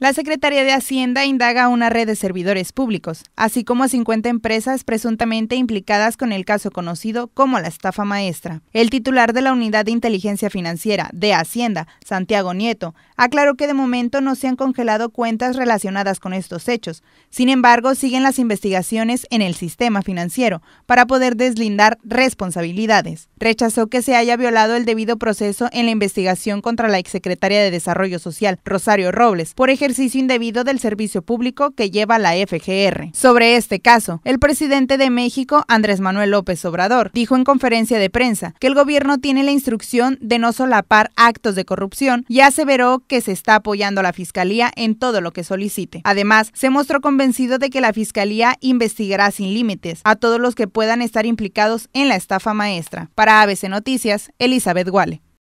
La Secretaría de Hacienda indaga a una red de servidores públicos, así como a 50 empresas presuntamente implicadas con el caso conocido como la estafa maestra. El titular de la Unidad de Inteligencia Financiera de Hacienda, Santiago Nieto, aclaró que de momento no se han congelado cuentas relacionadas con estos hechos. Sin embargo, siguen las investigaciones en el sistema financiero para poder deslindar responsabilidades. Rechazó que se haya violado el debido proceso en la investigación contra la exsecretaria de Desarrollo Social, Rosario Robles, por ejemplo ejercicio indebido del servicio público que lleva la FGR. Sobre este caso, el presidente de México, Andrés Manuel López Obrador, dijo en conferencia de prensa que el gobierno tiene la instrucción de no solapar actos de corrupción y aseveró que se está apoyando a la Fiscalía en todo lo que solicite. Además, se mostró convencido de que la Fiscalía investigará sin límites a todos los que puedan estar implicados en la estafa maestra. Para ABC Noticias, Elizabeth Wale.